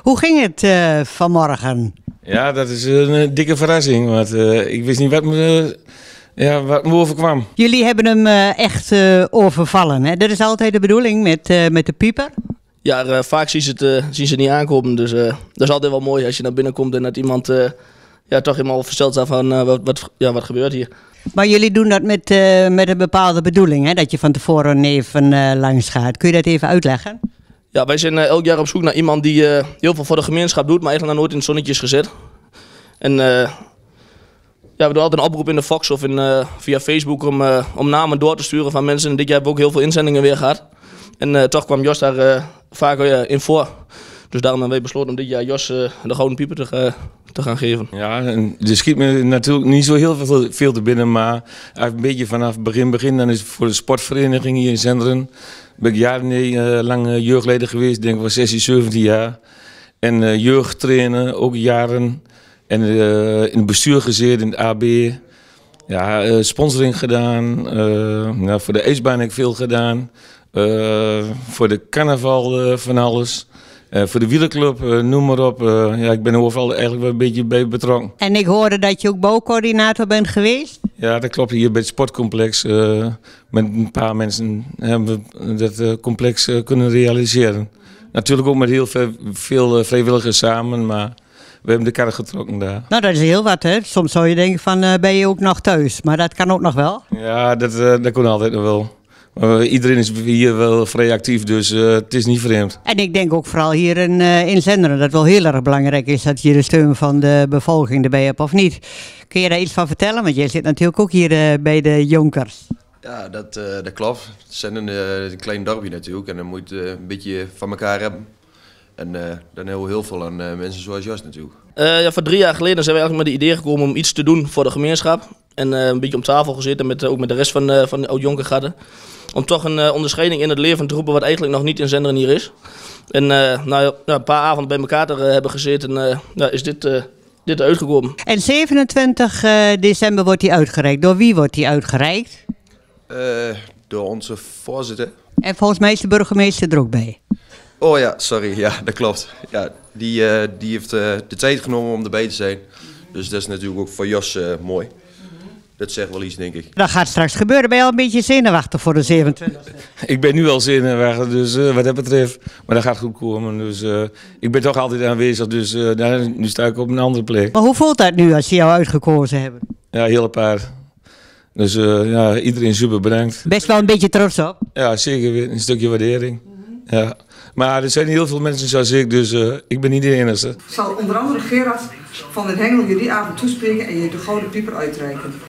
Hoe ging het uh, vanmorgen? Ja, dat is een, eh, dikke verrassing. Want eh, ik wist niet wat me, ja, wat me overkwam. Jullie hebben hem echt overvallen. Hè? Dat is altijd de bedoeling met, met de pieper. Ja, vaak zien ze, het, zien ze niet aankomen. Dus dat is altijd wel mooi als je naar binnen komt en dat iemand ja, toch helemaal versteld staat van wat, wat, ja, wat gebeurt hier. Maar jullie doen dat met, met een bepaalde bedoeling, hè? dat je van tevoren even langs gaat. Kun je dat even uitleggen? Ja, wij zijn eh, elk jaar op zoek naar iemand die eh, heel veel voor de gemeenschap doet, maar eigenlijk nog nooit in het zonnetje is gezet. En eh, ja, we doen altijd een oproep in de Fox of in, via Facebook om, om namen door te sturen van mensen. En dit jaar hebben we ook heel veel inzendingen weer gehad. En toch kwam Jos daar vaak in voor. Dus daarom hebben wij besloten om dit jaar Jos eh, de gouden pieper te, te gaan geven. Ja, en er schiet me natuurlijk niet zo heel veel, veel te binnen, maar een beetje vanaf begin begin, dan is voor de sportvereniging hier in Zenderen, ben ik jaren eh, lang eh, jeugdleden geweest, denk ik wel 16, 17 jaar. En uh, jeugd trainen, ook jaren. En in het bestuur gezeten, in het AB. Ja, sponsoring gedaan. Nou, voor de ijsbaan heb ik veel gedaan. voor de carnaval van alles. Eh, voor de wielerclub, eh, noem maar op. Eh, ja, ik ben overal eigenlijk wel een beetje bij betrokken. En ik hoorde dat je ook bouwcoördinator bent geweest? Ja, dat klopt. Hier bij het sportcomplex met een paar mensen hebben dat complex kunnen realiseren. Natuurlijk ook met heel veel, vrijwilligers samen, maar we hebben de kar getrokken daar. Nou, dat is heel wat, hè? Soms zou je denken van, ben je ook nog thuis? Maar dat kan ook nog wel. Ja, dat, uh, dat kon altijd nog wel. Eh, iedereen is hier wel vrij actief, dus eh, het is niet vreemd. En ik denk ook vooral hier in, eh, in Zenderen dat wel heel erg belangrijk is dat je de steun van de bevolking erbij hebt of niet. Kun je daar iets van vertellen? Want jij zit natuurlijk ook hier bij de Jonkers. Ja, dat, dat klopt. Zenderen is een klein dorpje natuurlijk en dan moet je een beetje van elkaar hebben. En dan hebben we heel veel aan mensen zoals Jos natuurlijk. ja, voor drie jaar geleden zijn we eigenlijk met het idee gekomen om iets te doen voor de gemeenschap. En eh, een beetje om tafel gezeten, met, eh, ook met de rest van, uh, van oud-jonker Om toch een onderscheiding in het leven te roepen wat eigenlijk nog niet in Zenderen hier is. En na nou een paar avonden bij elkaar te hebben gezeten, is dit, dit uitgekomen. En 27 december wordt die uitgereikt. Door wie wordt die uitgereikt? door onze voorzitter. En volgens mij is de burgemeester er ook bij. Oh ja, sorry. Ja, dat klopt. Ja, die, die heeft de tijd genomen om erbij te zijn. Dus dat is natuurlijk ook voor Jos mooi dat zegt wel iets, denk ik. Dat gaat straks gebeuren. Ben je al een beetje zenuwachtig voor de 27 Ik ben nu al zenuwachtig, dus eh, wat dat betreft. Maar dat gaat goed komen. Dus eh, ik ben toch altijd aanwezig, dus eh, nu sta ik op een andere plek. Maar hoe voelt dat nu als ze jou uitgekozen hebben? Ja, heel een paar. Dus ja, iedereen super bedankt. Best wel een beetje trots op. Ja, zeker een stukje waardering. ja. Maar er zijn heel veel mensen zoals ik, dus ik ben niet de enige. Zal onder andere Gerard van den Hengel jullie die avond toespringen en je de gouden pieper uitreiken.